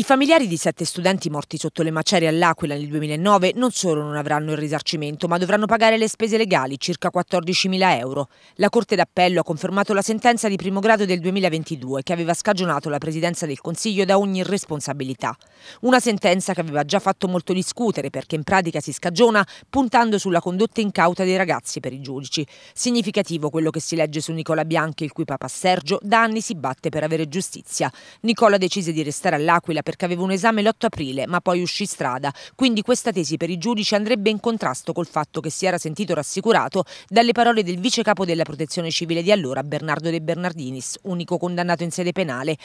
I familiari di sette studenti morti sotto le macerie all'Aquila nel 2009 non solo non avranno il risarcimento, ma dovranno pagare le spese legali, circa 14.000 euro. La Corte d'Appello ha confermato la sentenza di primo grado del 2022 che aveva scagionato la Presidenza del Consiglio da ogni responsabilità. Una sentenza che aveva già fatto molto discutere perché in pratica si scagiona puntando sulla condotta incauta dei ragazzi per i giudici. Significativo quello che si legge su Nicola Bianchi, il cui papà Sergio da anni si batte per avere giustizia. Nicola decise di restare all'Aquila perché avevo un esame l'8 aprile, ma poi uscì strada. Quindi questa tesi per i giudici andrebbe in contrasto col fatto che si era sentito rassicurato dalle parole del vice capo della Protezione Civile di allora, Bernardo De Bernardinis, unico condannato in sede penale.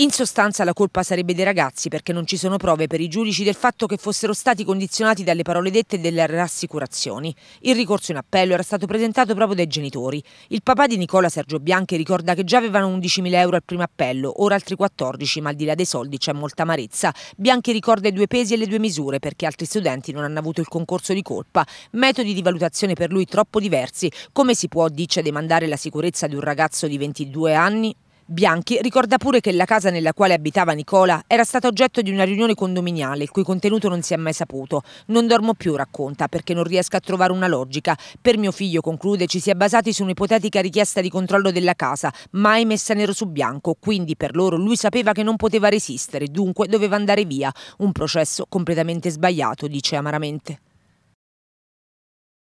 In sostanza la colpa sarebbe dei ragazzi perché non ci sono prove per i giudici del fatto che fossero stati condizionati dalle parole dette e dalle rassicurazioni. Il ricorso in appello era stato presentato proprio dai genitori. Il papà di Nicola Sergio Bianchi ricorda che già avevano 11.000 euro al primo appello, ora altri 14, ma al di là dei soldi c'è molta amarezza. Bianchi ricorda i due pesi e le due misure perché altri studenti non hanno avuto il concorso di colpa, metodi di valutazione per lui troppo diversi. Come si può, dice, demandare la sicurezza di un ragazzo di 22 anni? Bianchi ricorda pure che la casa nella quale abitava Nicola era stata oggetto di una riunione condominiale, il cui contenuto non si è mai saputo. Non dormo più, racconta, perché non riesco a trovare una logica. Per mio figlio, conclude, ci si è basati su un'ipotetica richiesta di controllo della casa, mai messa nero su bianco, quindi per loro lui sapeva che non poteva resistere, dunque doveva andare via. Un processo completamente sbagliato, dice amaramente.